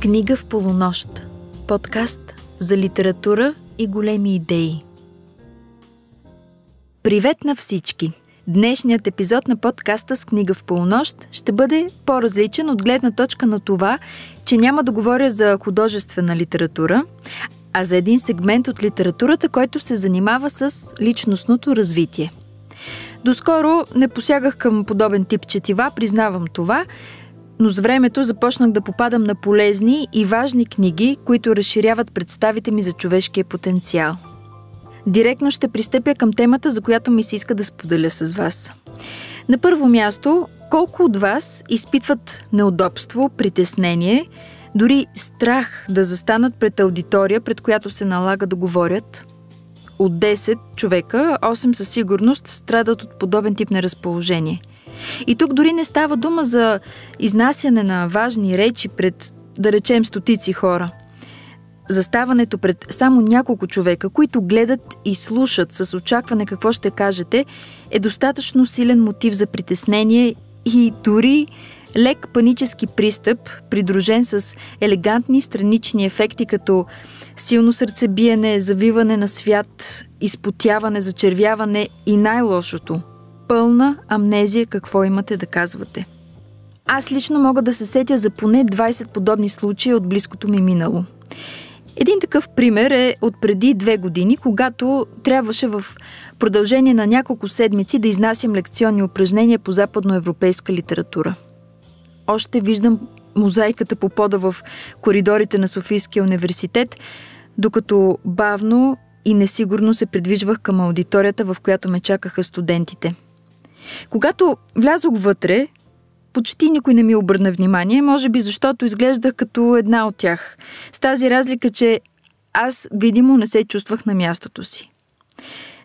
Книга в полунощ. Подкаст за литература и големи идеи. Привет на всички! Днешният епизод на подкаста с книга в полунощ ще бъде по-различен от гледна точка на това, че няма да говоря за художествена литература, а за един сегмент от литературата, който се занимава с личностното развитие. Доскоро не посягах към подобен тип четива, признавам това – но с времето започнах да попадам на полезни и важни книги, които разширяват представите ми за човешкия потенциал. Директно ще пристъпя към темата, за която ми се иска да споделя с вас. На първо място, колко от вас изпитват неудобство, притеснение, дори страх да застанат пред аудитория, пред която се налага да говорят? От 10 човека, 8 със сигурност страдат от подобен тип на разположение. И тук дори не става дума за изнасяне на важни речи пред, да речем, стотици хора. Заставането пред само няколко човека, които гледат и слушат с очакване какво ще кажете, е достатъчно силен мотив за притеснение и дори лек панически пристъп, придружен с елегантни странични ефекти като силно сърцебиене, завиване на свят, изпотяване, зачервяване и най-лошото пълна амнезия какво имате да казвате. Аз лично мога да се сетя за поне 20 подобни случаи от близкото ми минало. Един такъв пример е от преди две години, когато трябваше в продължение на няколко седмици да изнасям лекционни упражнения по западноевропейска литература. Още виждам мозайката по пода в коридорите на Софийския университет, докато бавно и несигурно се придвижвах към аудиторията, в която ме чакаха студентите – когато влязох вътре, почти никой не ми обърна внимание, може би защото изглеждах като една от тях. С тази разлика, че аз видимо не се чувствах на мястото си.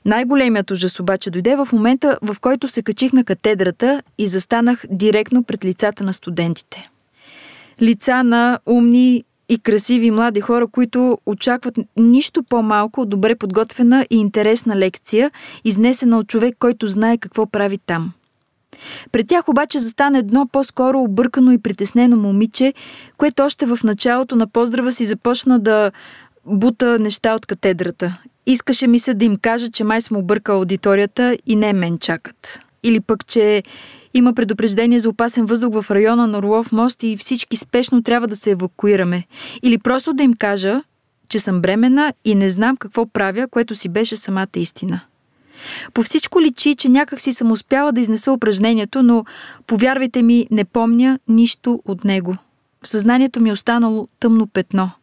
Най-големият ужас обаче дойде в момента, в който се качих на катедрата и застанах директно пред лицата на студентите. Лица на умни и красиви млади хора, които очакват нищо по-малко от добре подготвена и интересна лекция, изнесена от човек, който знае какво прави там. Пред тях обаче застана едно по-скоро объркано и притеснено момиче, което още в началото на поздрава си започна да бута неща от катедрата. Искаше ми се да им кажа, че май съм объркал аудиторията и не мен чакат. Или пък, че има предупреждение за опасен въздух в района на Орлов мост и всички спешно трябва да се евакуираме. Или просто да им кажа, че съм бремена и не знам какво правя, което си беше самата истина. По всичко личи, че някак си съм успяла да изнеса упражнението, но повярвайте ми, не помня нищо от него. В съзнанието ми е останало тъмно петно –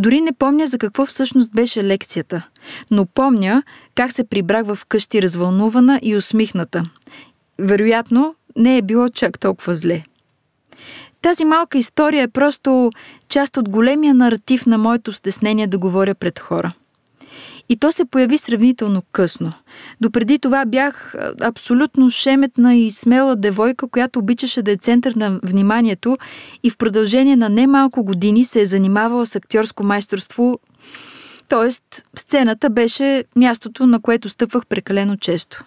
дори не помня за какво всъщност беше лекцията, но помня как се прибрах в къщи развълнувана и усмихната. Вероятно, не е било чак толкова зле. Тази малка история е просто част от големия наратив на моето стеснение да говоря пред хора – и то се появи сравнително късно. Допреди това бях абсолютно шеметна и смела девойка, която обичаше да е център на вниманието и в продължение на немалко години се е занимавала с актьорско майсторство Тоест, сцената беше мястото, на което стъпвах прекалено често.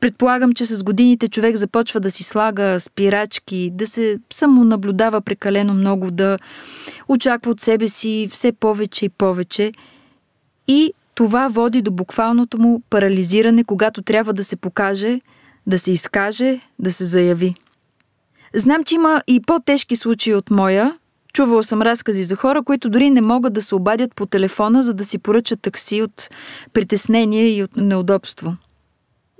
Предполагам, че с годините човек започва да си слага спирачки, да се самонаблюдава прекалено много, да очаква от себе си все повече и повече – и това води до буквалното му парализиране, когато трябва да се покаже, да се изкаже, да се заяви. Знам, че има и по-тежки случаи от моя. Чувал съм разкази за хора, които дори не могат да се обадят по телефона, за да си поръчат такси от притеснение и от неудобство.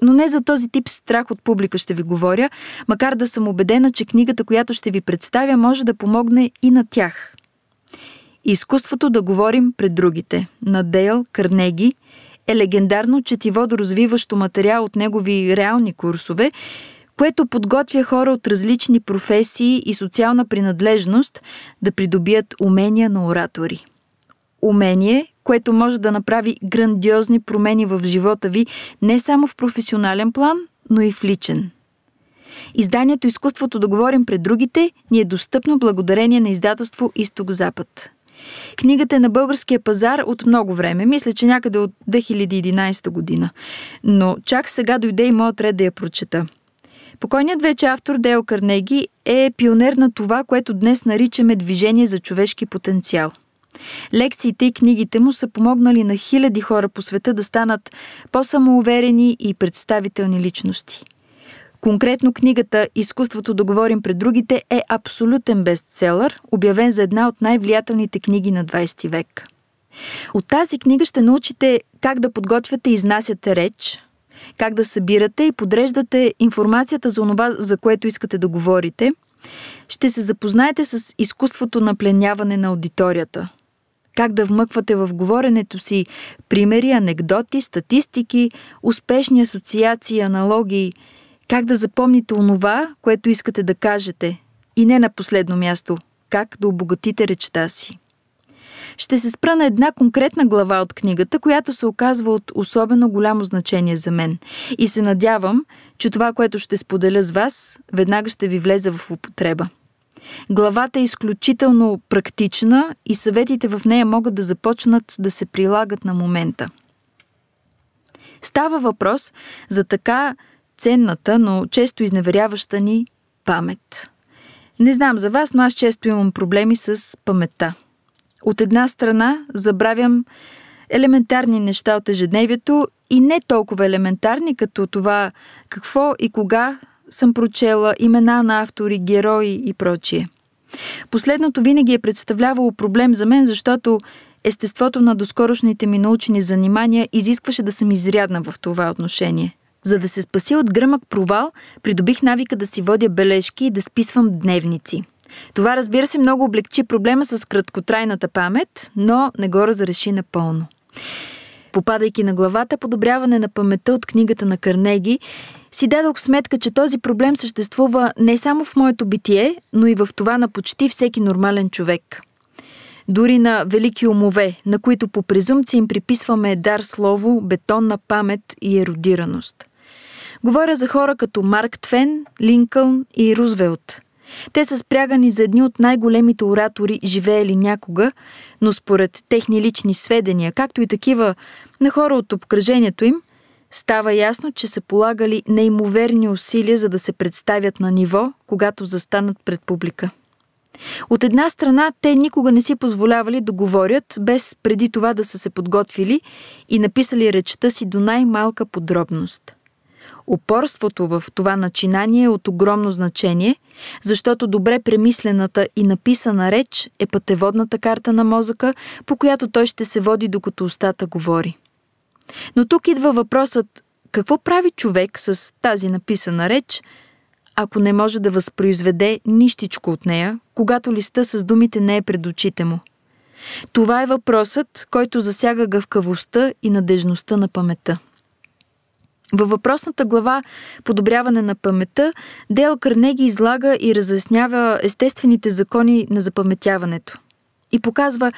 Но не за този тип страх от публика ще ви говоря, макар да съм убедена, че книгата, която ще ви представя, може да помогне и на тях – Изкуството да говорим пред другите на Дейл Кърнеги е легендарно да развиващо материал от негови реални курсове, което подготвя хора от различни професии и социална принадлежност да придобият умения на оратори. Умение, което може да направи грандиозни промени в живота ви не само в професионален план, но и в личен. Изданието Изкуството да говорим пред другите ни е достъпно благодарение на издателство Изток-Запад. Книгата е на българския пазар от много време, мисля, че някъде от 2011 година. Но чак сега дойде и моят ред да я прочета. Покойният вече автор Део Карнеги е пионер на това, което днес наричаме движение за човешки потенциал – Лекциите и книгите му са помогнали на хиляди хора по света да станат по-самоуверени и представителни личности. Конкретно книгата «Изкуството да говорим пред другите» е абсолютен бестселър, обявен за една от най-влиятелните книги на 20 век. От тази книга ще научите как да подготвяте и изнасяте реч, как да събирате и подреждате информацията за онова, за което искате да говорите. Ще се запознаете с изкуството на пленяване на аудиторията. Как да вмъквате в говоренето си примери, анекдоти, статистики, успешни асоциации, аналогии – как да запомните онова, което искате да кажете и не на последно място, как да обогатите речта си. Ще се спра на една конкретна глава от книгата, която се оказва от особено голямо значение за мен и се надявам, че това, което ще споделя с вас, веднага ще ви влезе в употреба. Главата е изключително практична и съветите в нея могат да започнат да се прилагат на момента. Става въпрос за така ценната, но често изневеряваща ни памет. Не знам за вас, но аз често имам проблеми с паметта. От една страна забравям елементарни неща от ежедневието и не толкова елементарни, като това какво и кога съм прочела, имена на автори, герои и прочие. Последното винаги е представлявало проблем за мен, защото естеството на доскорошните ми научни занимания изискваше да съм изрядна в това отношение. За да се спася от гръмък провал, придобих навика да си водя бележки и да списвам дневници. Това, разбира се, много облегчи проблема с краткотрайната памет, но не го разреши напълно. Попадайки на главата подобряване на паметта от книгата на Карнеги, си дадох сметка, че този проблем съществува не само в моето битие, но и в това на почти всеки нормален човек. Дори на велики умове, на които по презумция им приписваме дар слово, бетонна памет и еродираност – Говоря за хора като Марк Твен, Линкълн и Рузвелт. Те са спрягани за едни от най-големите оратори, живеели някога, но според техни лични сведения, както и такива на хора от обкръжението им, става ясно, че са полагали неимоверни усилия за да се представят на ниво, когато застанат пред публика. От една страна, те никога не си позволявали да говорят без преди това да са се подготвили и написали речта си до най-малка подробност – Упорството в това начинание е от огромно значение, защото добре премислената и написана реч е пътеводната карта на мозъка, по която той ще се води докато устата говори. Но тук идва въпросът какво прави човек с тази написана реч, ако не може да възпроизведе нищичко от нея, когато листа с думите не е пред очите му? Това е въпросът, който засяга гъвкавостта и надежността на памета. Във въпросната глава Подобряване на паметта, Дел Карнеги излага и разяснява естествените закони на запаметяването и показва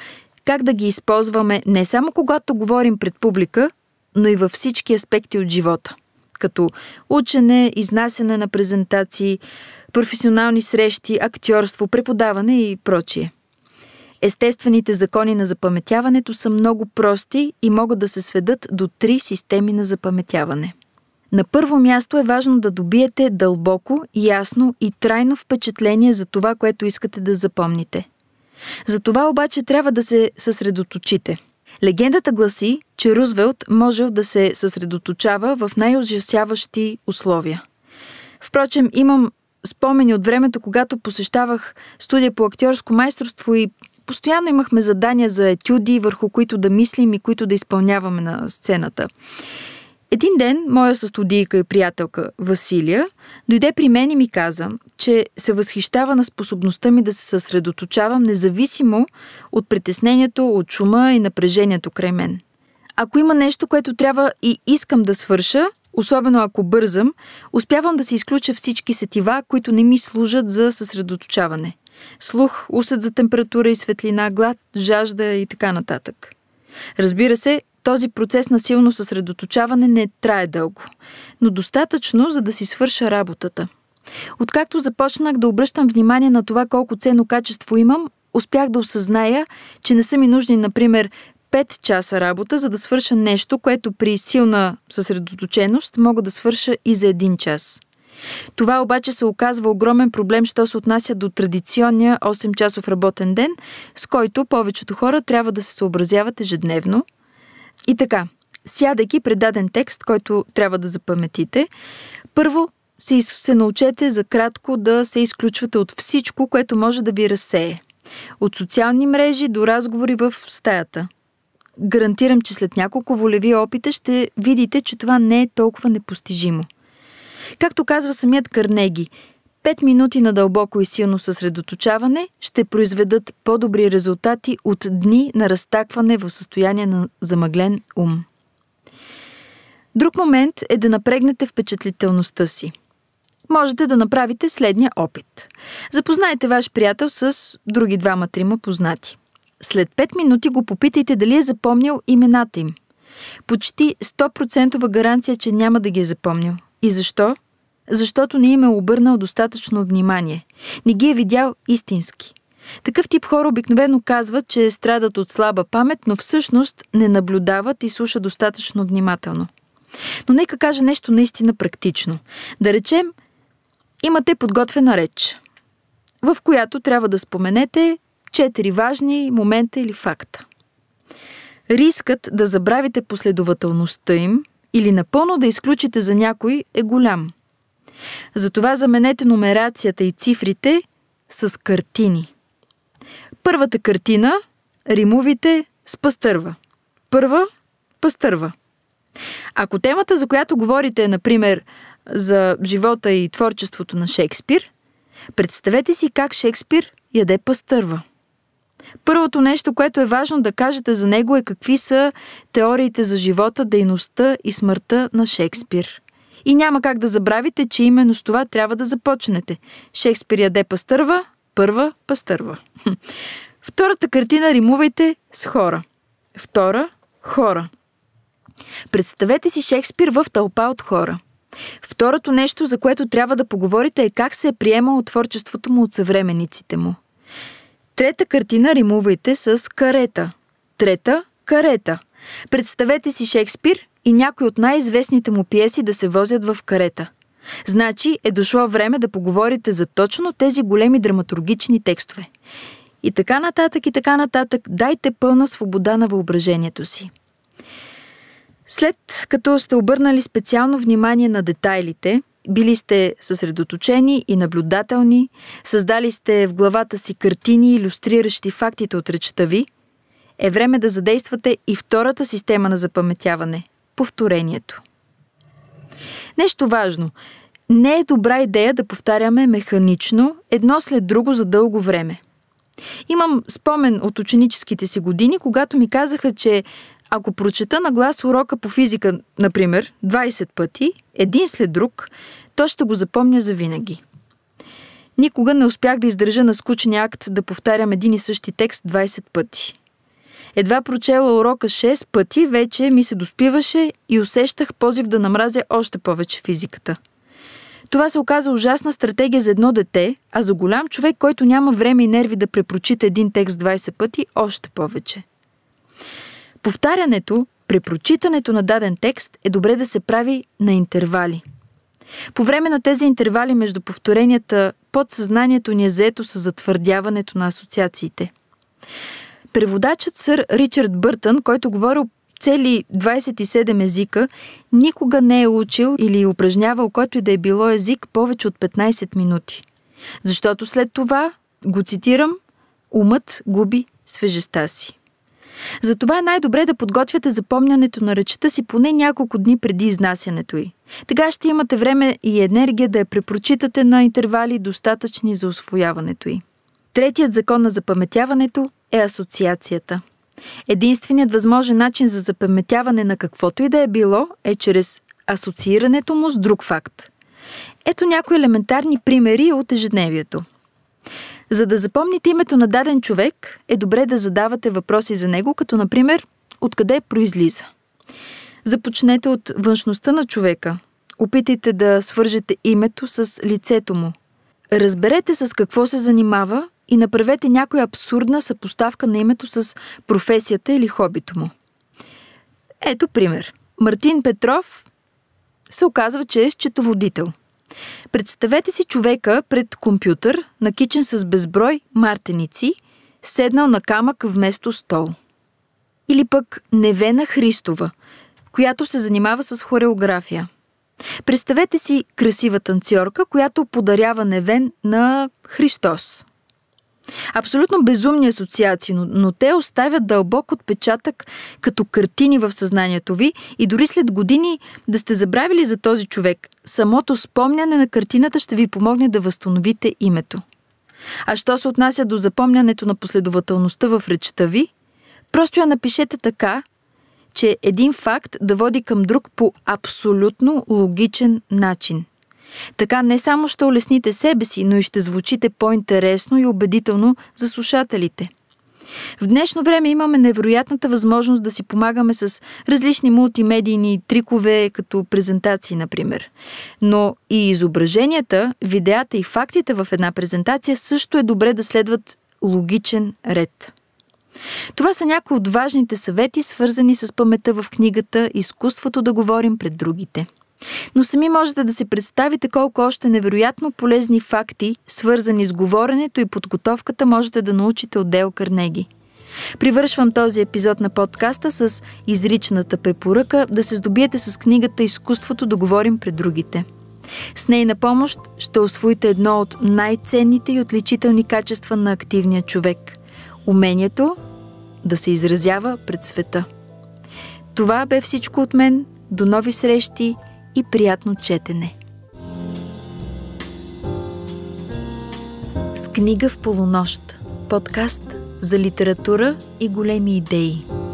как да ги използваме не само когато говорим пред публика, но и във всички аспекти от живота, като учене, изнасяне на презентации, професионални срещи, актьорство, преподаване и прочие. Естествените закони на запаметяването са много прости и могат да се сведат до три системи на запаметяване. На първо място е важно да добиете дълбоко, ясно и трайно впечатление за това, което искате да запомните. За това обаче трябва да се съсредоточите. Легендата гласи, че Рузвелт можел да се съсредоточава в най-ужасяващи условия. Впрочем, имам спомени от времето, когато посещавах студия по актьорско майсторство и постоянно имахме задания за етюди, върху които да мислим и които да изпълняваме на сцената. Един ден моя състудийка и приятелка Василия дойде при мен и ми каза, че се възхищава на способността ми да се съсредоточавам независимо от притеснението, от шума и напрежението край мен. Ако има нещо, което трябва и искам да свърша, особено ако бързам, успявам да се изключа всички сетива, които не ми служат за съсредоточаване. Слух, усет за температура и светлина, глад, жажда и така нататък. Разбира се, този процес на силно съсредоточаване не трае дълго, но достатъчно, за да си свърша работата. Откакто започнах да обръщам внимание на това колко ценно качество имам, успях да осъзная, че не са ми нужни, например, 5 часа работа, за да свърша нещо, което при силна съсредоточеност мога да свърша и за един час. Това обаче се оказва огромен проблем, що се отнася до традиционния 8-часов работен ден, с който повечето хора трябва да се съобразяват ежедневно. И така, сядайки предаден текст, който трябва да запаметите, първо се, се научете за кратко да се изключвате от всичко, което може да ви разсее. От социални мрежи до разговори в стаята. Гарантирам, че след няколко волеви опита ще видите, че това не е толкова непостижимо. Както казва самият Карнеги, 5 минути на дълбоко и силно съсредоточаване ще произведат по-добри резултати от дни на разтакване в състояние на замъглен ум. Друг момент е да напрегнете впечатлителността си. Можете да направите следния опит. Запознайте ваш приятел с други двама-трима познати. След 5 минути го попитайте дали е запомнил имената им. Почти 100% гаранция, че няма да ги е запомнил. И защо? Защото не им е обърнал достатъчно внимание. Не ги е видял истински. Такъв тип хора обикновено казват, че страдат от слаба памет, но всъщност не наблюдават и слушат достатъчно внимателно. Но нека кажа нещо наистина практично. Да речем, имате подготвена реч, в която трябва да споменете четири важни момента или факта. Рискът да забравите последователността им – или напълно да изключите за някой е голям. Затова заменете номерацията и цифрите с картини. Първата картина римувите с пастърва. Първа – пастърва. Ако темата, за която говорите е, например, за живота и творчеството на Шекспир, представете си как Шекспир яде пастърва. Първото нещо, което е важно да кажете за него е какви са теориите за живота, дейността и смъртта на Шекспир. И няма как да забравите, че именно с това трябва да започнете. Шекспир яде пастърва, първа пастърва. Втората картина римувайте с хора. Втора – хора. Представете си Шекспир в тълпа от хора. Второто нещо, за което трябва да поговорите е как се е приемало творчеството му от съвремениците му – Трета картина римувайте с карета. Трета – карета. Представете си Шекспир и някои от най-известните му пиеси да се возят в карета. Значи е дошло време да поговорите за точно тези големи драматургични текстове. И така нататък, и така нататък, дайте пълна свобода на въображението си. След като сте обърнали специално внимание на детайлите – били сте съсредоточени и наблюдателни, създали сте в главата си картини, иллюстриращи фактите от речта ви. Е време да задействате и втората система на запаметяване – повторението. Нещо важно. Не е добра идея да повтаряме механично едно след друго за дълго време. Имам спомен от ученическите си години, когато ми казаха, че ако прочета на глас урока по физика, например, 20 пъти – един след друг, то ще го запомня за винаги. Никога не успях да издържа на скучния акт да повтарям един и същи текст 20 пъти. Едва прочела урока 6 пъти, вече ми се доспиваше и усещах позив да намразя още повече физиката. Това се оказа ужасна стратегия за едно дете, а за голям човек, който няма време и нерви да препрочита един текст 20 пъти, още повече. Повтарянето Препрочитането на даден текст е добре да се прави на интервали. По време на тези интервали между повторенията, подсъзнанието ни е заето с затвърдяването на асоциациите. Преводачът сър Ричард Бъртън, който говорил цели 27 езика, никога не е учил или упражнявал който и да е било език повече от 15 минути. Защото след това, го цитирам, умът губи свежестта си. Затова е най-добре да подготвяте запомнянето на речта си поне няколко дни преди изнасянето й. Така ще имате време и енергия да я препрочитате на интервали достатъчни за освояването й. Третият закон на запаметяването е асоциацията. Единственият възможен начин за запаметяване на каквото и да е било е чрез асоциирането му с друг факт. Ето някои елементарни примери от ежедневието – за да запомните името на даден човек, е добре да задавате въпроси за него, като например откъде произлиза. Започнете от външността на човека. Опитайте да свържете името с лицето му. Разберете с какво се занимава и направете някоя абсурдна съпоставка на името с професията или хобито му. Ето пример. Мартин Петров се оказва, че е счетоводител – Представете си човека пред компютър, накичен с безброй мартеници, седнал на камък вместо стол. Или пък Невена Христова, която се занимава с хореография. Представете си красива танцорка, която подарява Невен на Христос. Абсолютно безумни асоциации, но, но те оставят дълбок отпечатък като картини в съзнанието ви и дори след години да сте забравили за този човек, самото спомняне на картината ще ви помогне да възстановите името. А що се отнася до запомнянето на последователността в речта ви, просто я напишете така, че един факт да води към друг по абсолютно логичен начин – така не само ще улесните себе си, но и ще звучите по-интересно и убедително за слушателите. В днешно време имаме невероятната възможност да си помагаме с различни мултимедийни трикове, като презентации, например. Но и изображенията, видеята и фактите в една презентация също е добре да следват логичен ред. Това са някои от важните съвети, свързани с памета в книгата Изкуството да говорим пред другите. Но сами можете да си представите колко още невероятно полезни факти, свързани с говоренето и подготовката, можете да научите от Дел Карнеги. Привършвам този епизод на подкаста с изричната препоръка да се здобиете с книгата Изкуството да говорим пред другите. С нейна помощ ще освоите едно от най-ценните и отличителни качества на активния човек – умението да се изразява пред света. Това бе всичко от мен. До нови срещи – и приятно четене! С книга в полунощ. Подкаст за литература и големи идеи.